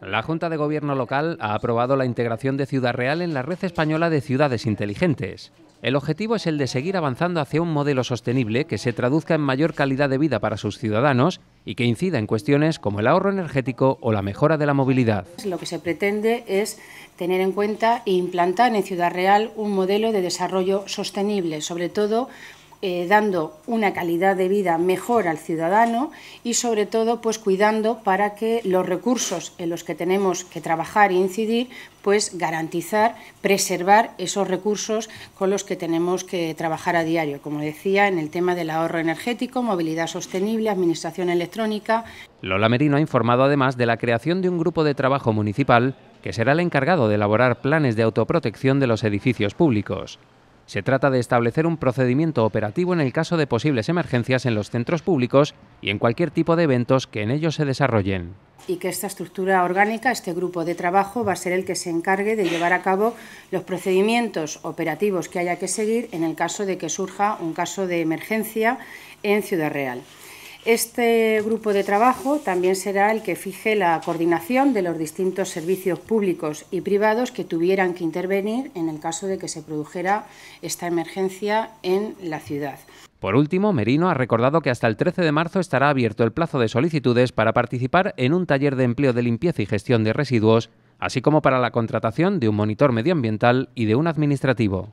La Junta de Gobierno Local ha aprobado la integración de Ciudad Real en la red española de ciudades inteligentes. El objetivo es el de seguir avanzando hacia un modelo sostenible que se traduzca en mayor calidad de vida para sus ciudadanos y que incida en cuestiones como el ahorro energético o la mejora de la movilidad. Lo que se pretende es tener en cuenta e implantar en Ciudad Real un modelo de desarrollo sostenible, sobre todo eh, dando una calidad de vida mejor al ciudadano y sobre todo pues cuidando para que los recursos en los que tenemos que trabajar e incidir pues garantizar, preservar esos recursos con los que tenemos que trabajar a diario, como decía, en el tema del ahorro energético, movilidad sostenible, administración electrónica. Lola Merino ha informado además de la creación de un grupo de trabajo municipal que será el encargado de elaborar planes de autoprotección de los edificios públicos. Se trata de establecer un procedimiento operativo en el caso de posibles emergencias en los centros públicos y en cualquier tipo de eventos que en ellos se desarrollen. Y que esta estructura orgánica, este grupo de trabajo, va a ser el que se encargue de llevar a cabo los procedimientos operativos que haya que seguir en el caso de que surja un caso de emergencia en Ciudad Real. Este grupo de trabajo también será el que fije la coordinación de los distintos servicios públicos y privados que tuvieran que intervenir en el caso de que se produjera esta emergencia en la ciudad. Por último, Merino ha recordado que hasta el 13 de marzo estará abierto el plazo de solicitudes para participar en un taller de empleo de limpieza y gestión de residuos, así como para la contratación de un monitor medioambiental y de un administrativo.